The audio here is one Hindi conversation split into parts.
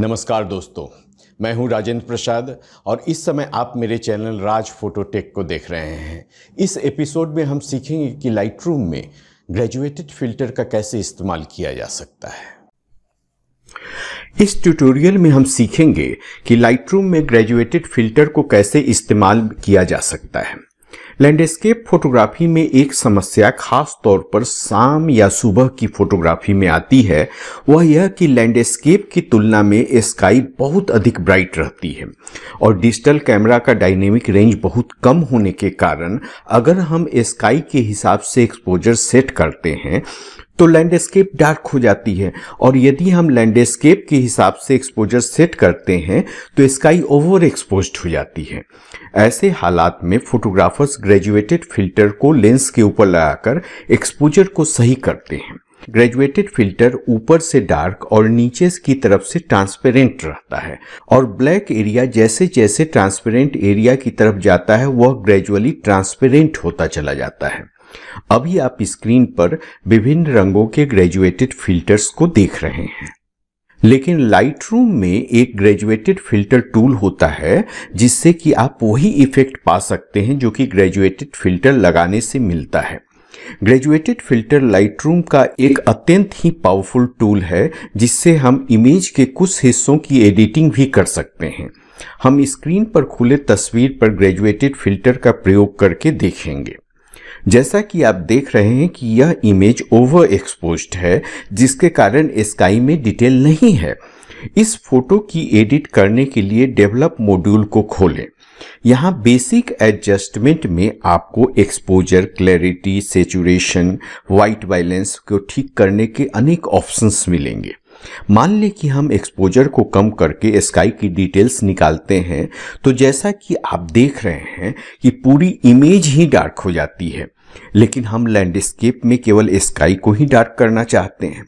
नमस्कार दोस्तों मैं हूं राजेंद्र प्रसाद और इस समय आप मेरे चैनल राज फोटोटेक को देख रहे हैं इस एपिसोड में हम सीखेंगे कि लाइट रूम में ग्रेजुएटेड फिल्टर का कैसे इस्तेमाल किया जा सकता है इस ट्यूटोरियल में हम सीखेंगे कि लाइट में ग्रेजुएटेड फिल्टर को कैसे इस्तेमाल किया जा सकता है लैंडस्केप फोटोग्राफी में एक समस्या खास तौर पर शाम या सुबह की फोटोग्राफी में आती है वह यह कि लैंडस्केप की तुलना में स्काई बहुत अधिक ब्राइट रहती है और डिजिटल कैमरा का डायनेमिक रेंज बहुत कम होने के कारण अगर हम स्काई के हिसाब से एक्सपोजर सेट करते हैं तो लैंडस्केप डार्क हो जाती है और यदि हम लैंडस्केप के हिसाब से एक्सपोजर सेट करते हैं तो स्काई ओवर एक्सपोज हो जाती है ऐसे हालात में फोटोग्राफर्स ग्रेजुएटेड फिल्टर को लेंस के ऊपर लगाकर एक्सपोजर को सही करते हैं ग्रेजुएटेड फिल्टर ऊपर से डार्क और नीचे की तरफ से ट्रांसपेरेंट रहता है और ब्लैक एरिया जैसे जैसे ट्रांसपेरेंट एरिया की तरफ जाता है वह ग्रेजुअली ट्रांसपेरेंट होता चला जाता है अभी आप स्क्रीन पर विभिन्न रंगों के ग्रेजुएटेड फिल्टर्स को देख रहे हैं लेकिन लाइट रूम में एक ग्रेजुएटेड फिल्टर टूल होता है जिससे कि आप वही इफेक्ट पा सकते हैं जो कि ग्रेजुएटेड फिल्टर लगाने से मिलता है ग्रेजुएटेड फिल्टर लाइटरूम का एक अत्यंत ही पावरफुल टूल है जिससे हम इमेज के कुछ हिस्सों की एडिटिंग भी कर सकते हैं हम स्क्रीन पर खुले तस्वीर पर ग्रेजुएटेड फिल्टर का प्रयोग करके देखेंगे जैसा कि आप देख रहे हैं कि यह इमेज ओवर एक्सपोज है जिसके कारण स्काई में डिटेल नहीं है इस फोटो की एडिट करने के लिए डेवलप मॉड्यूल को खोलें यहाँ बेसिक एडजस्टमेंट में आपको exposure clarity saturation white balance को ठीक करने के अनेक ऑप्शंस मिलेंगे मान लें कि हम एक्सपोजर को कम करके स्काई की डिटेल्स निकालते हैं तो जैसा कि आप देख रहे हैं कि पूरी इमेज ही डार्क हो जाती है लेकिन हम लैंडस्केप में केवल स्काई को ही डार्क करना चाहते हैं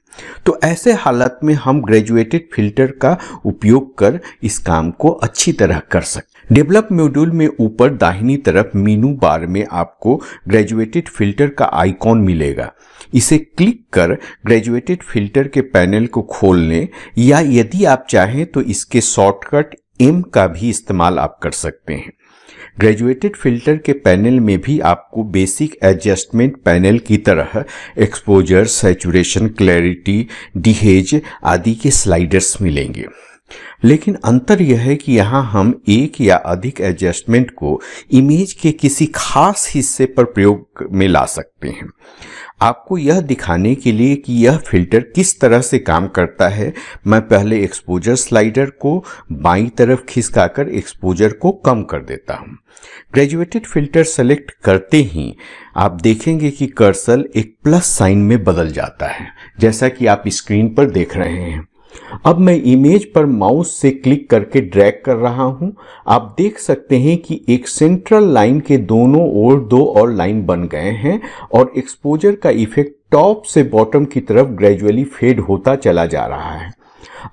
तो ऐसे हालत में हम ग्रेजुएटेड फिल्टर का उपयोग कर इस काम को अच्छी तरह कर सकते डेवलप मॉड्यूल में ऊपर दाहिनी तरफ मीनू बार में आपको ग्रेजुएटेड फिल्टर का आइकॉन मिलेगा इसे क्लिक कर ग्रेजुएटेड फिल्टर के पैनल को खोल लें या यदि आप चाहें तो इसके शॉर्टकट एम का भी इस्तेमाल आप कर सकते हैं ग्रेजुएटेड फिल्टर के पैनल में भी आपको बेसिक एडजस्टमेंट पैनल की तरह एक्सपोजर सेचुरेशन क्लैरिटी डिहेज आदि के स्लाइडर्स मिलेंगे लेकिन अंतर यह है कि यहाँ हम एक या अधिक एडजस्टमेंट को इमेज के किसी खास हिस्से पर प्रयोग में ला सकते हैं आपको यह दिखाने के लिए कि यह फिल्टर किस तरह से काम करता है मैं पहले एक्सपोजर स्लाइडर को बाई तरफ खिसकाकर एक्सपोजर को कम कर देता हूँ ग्रेजुएटेड फिल्टर सेलेक्ट करते ही आप देखेंगे कि कर्सल एक प्लस साइन में बदल जाता है जैसा कि आप स्क्रीन पर देख रहे हैं अब मैं इमेज पर माउस से क्लिक करके ड्रैग कर रहा हूं आप देख सकते हैं कि एक सेंट्रल लाइन के दोनों ओर दो और लाइन बन गए हैं और एक्सपोजर का इफेक्ट टॉप से बॉटम की तरफ ग्रेजुअली फेड होता चला जा रहा है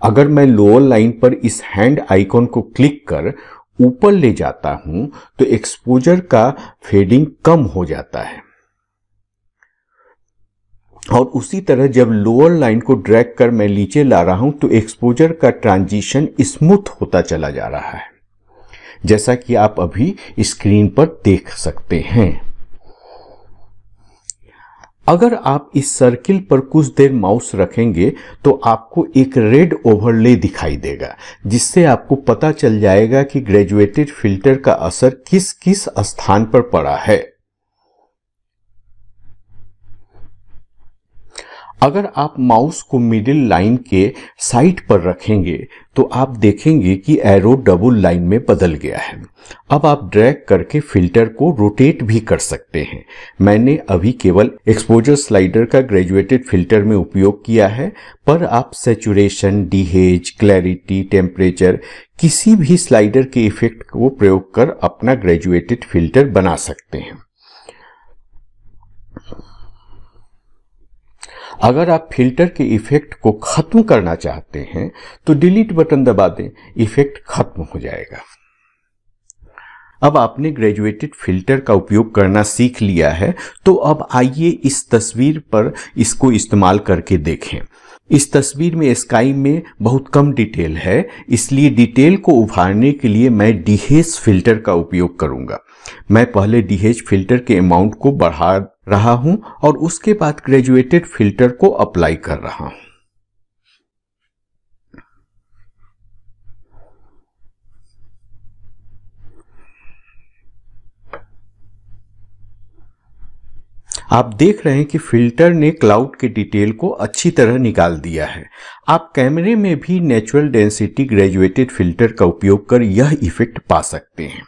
अगर मैं लोअर लाइन पर इस हैंड आइकॉन को क्लिक कर ऊपर ले जाता हूं तो एक्सपोजर का फेडिंग कम हो जाता है और उसी तरह जब लोअर लाइन को ड्रैग कर मैं नीचे ला रहा हूं तो एक्सपोजर का ट्रांजिशन स्मूथ होता चला जा रहा है जैसा कि आप अभी स्क्रीन पर देख सकते हैं अगर आप इस सर्किल पर कुछ देर माउस रखेंगे तो आपको एक रेड ओवरले दिखाई देगा जिससे आपको पता चल जाएगा कि ग्रेजुएटेड फिल्टर का असर किस किस स्थान पर पड़ा है अगर आप माउस को मिडिल लाइन के साइड पर रखेंगे तो आप देखेंगे कि एरो डबल लाइन में बदल गया है अब आप ड्रैग करके फिल्टर को रोटेट भी कर सकते हैं मैंने अभी केवल एक्सपोजर स्लाइडर का ग्रेजुएटेड फिल्टर में उपयोग किया है पर आप सेचुरेशन डीहेज क्लैरिटी टेम्परेचर किसी भी स्लाइडर के इफेक्ट को प्रयोग कर अपना ग्रेजुएटेड फिल्टर बना सकते हैं अगर आप फिल्टर के इफेक्ट को ख़त्म करना चाहते हैं तो डिलीट बटन दबा दें इफेक्ट खत्म हो जाएगा अब आपने ग्रेजुएटेड फिल्टर का उपयोग करना सीख लिया है तो अब आइए इस तस्वीर पर इसको इस्तेमाल करके देखें इस तस्वीर में स्काई में बहुत कम डिटेल है इसलिए डिटेल को उभारने के लिए मैं डीहेज फिल्टर का उपयोग करूंगा मैं पहले डीहेज फिल्टर के अमाउंट को बढ़ा रहा हूं और उसके बाद ग्रेजुएटेड फिल्टर को अप्लाई कर रहा हूं आप देख रहे हैं कि फिल्टर ने क्लाउड के डिटेल को अच्छी तरह निकाल दिया है आप कैमरे में भी नेचुरल डेंसिटी ग्रेजुएटेड फिल्टर का उपयोग कर यह इफेक्ट पा सकते हैं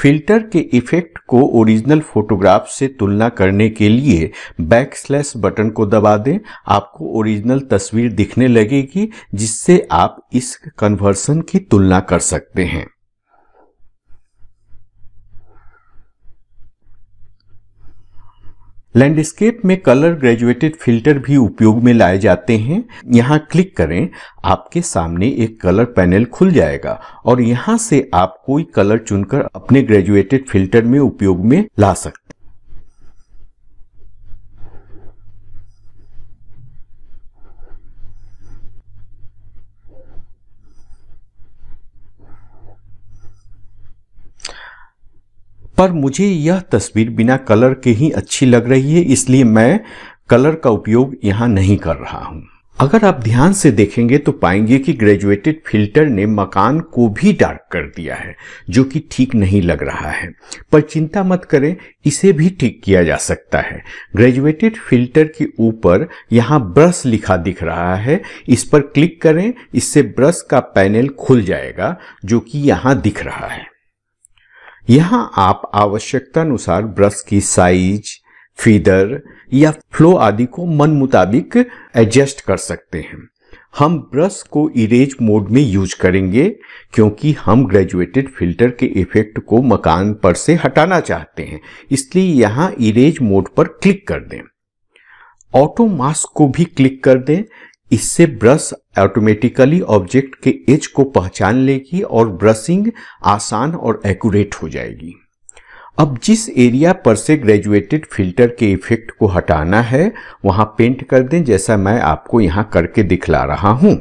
फिल्टर के इफेक्ट को ओरिजिनल फोटोग्राफ से तुलना करने के लिए बैक स्लैश बटन को दबा दें आपको ओरिजिनल तस्वीर दिखने लगेगी जिससे आप इस कन्वर्सन की तुलना कर सकते हैं लैंडस्केप में कलर ग्रेजुएटेड फिल्टर भी उपयोग में लाए जाते हैं यहाँ क्लिक करें आपके सामने एक कलर पैनल खुल जाएगा और यहाँ से आप कोई कलर चुनकर अपने ग्रेजुएटेड फिल्टर में उपयोग में ला सकते पर मुझे यह तस्वीर बिना कलर के ही अच्छी लग रही है इसलिए मैं कलर का उपयोग यहाँ नहीं कर रहा हूँ अगर आप ध्यान से देखेंगे तो पाएंगे कि ग्रेजुएटेड फिल्टर ने मकान को भी डार्क कर दिया है जो कि ठीक नहीं लग रहा है पर चिंता मत करें इसे भी ठीक किया जा सकता है ग्रेजुएटेड फिल्टर के ऊपर यहाँ ब्रश लिखा दिख रहा है इस पर क्लिक करें इससे ब्रश का पैनल खुल जाएगा जो कि यहाँ दिख रहा है यहाँ आप आवश्यकता अनुसार ब्रश की साइज फीडर या फ्लो आदि को मन मुताबिक एडजस्ट कर सकते हैं हम ब्रश को इरेज मोड में यूज करेंगे क्योंकि हम ग्रेजुएटेड फिल्टर के इफेक्ट को मकान पर से हटाना चाहते हैं इसलिए यहाँ इरेज मोड पर क्लिक कर दें ऑटो मास्क को भी क्लिक कर दें इससे ब्रश ऑटोमेटिकली ऑब्जेक्ट के एज को पहचान लेगी और ब्रशिंग आसान और एक्यूरेट हो जाएगी अब जिस एरिया पर से ग्रेजुएटेड फिल्टर के इफेक्ट को हटाना है वहां पेंट कर दें जैसा मैं आपको यहां करके दिखला रहा हूं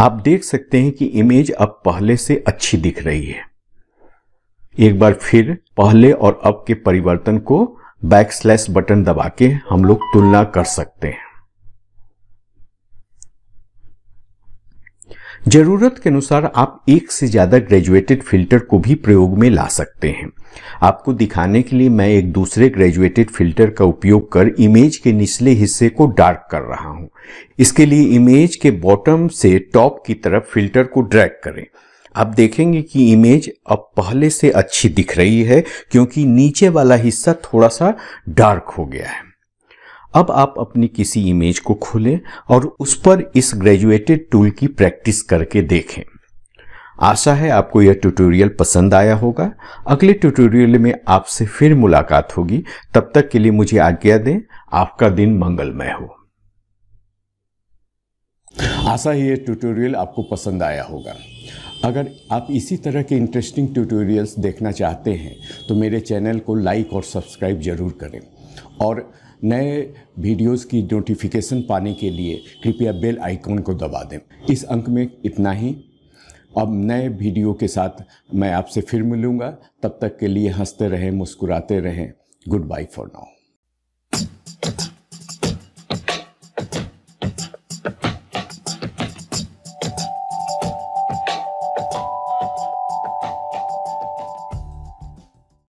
आप देख सकते हैं कि इमेज अब पहले से अच्छी दिख रही है एक बार फिर पहले और अब के परिवर्तन को बैक स्लैश बटन दबा के हम लोग तुलना कर सकते हैं जरूरत के अनुसार आप एक से ज़्यादा ग्रेजुएटेड फिल्टर को भी प्रयोग में ला सकते हैं आपको दिखाने के लिए मैं एक दूसरे ग्रेजुएटेड फिल्टर का उपयोग कर इमेज के निचले हिस्से को डार्क कर रहा हूं। इसके लिए इमेज के बॉटम से टॉप की तरफ फिल्टर को ड्रैग करें आप देखेंगे कि इमेज अब पहले से अच्छी दिख रही है क्योंकि नीचे वाला हिस्सा थोड़ा सा डार्क हो गया है अब आप अपनी किसी इमेज को खोलें और उस पर इस ग्रेजुएटेड टूल की प्रैक्टिस करके देखें आशा है आपको यह ट्यूटोरियल पसंद आया होगा अगले ट्यूटोरियल में आपसे फिर मुलाकात होगी तब तक के लिए मुझे आज्ञा दें आपका दिन मंगलमय हो आशा है यह ट्यूटोरियल आपको पसंद आया होगा अगर आप इसी तरह के इंटरेस्टिंग ट्यूटोरियल्स देखना चाहते हैं तो मेरे चैनल को लाइक और सब्सक्राइब जरूर करें और नए वीडियोस की नोटिफिकेशन पाने के लिए कृपया बेल आइकॉन को दबा दें इस अंक में इतना ही अब नए वीडियो के साथ मैं आपसे फिर मिलूँगा तब तक के लिए हंसते रहें मुस्कुराते रहें गुड बाय फॉर नाउ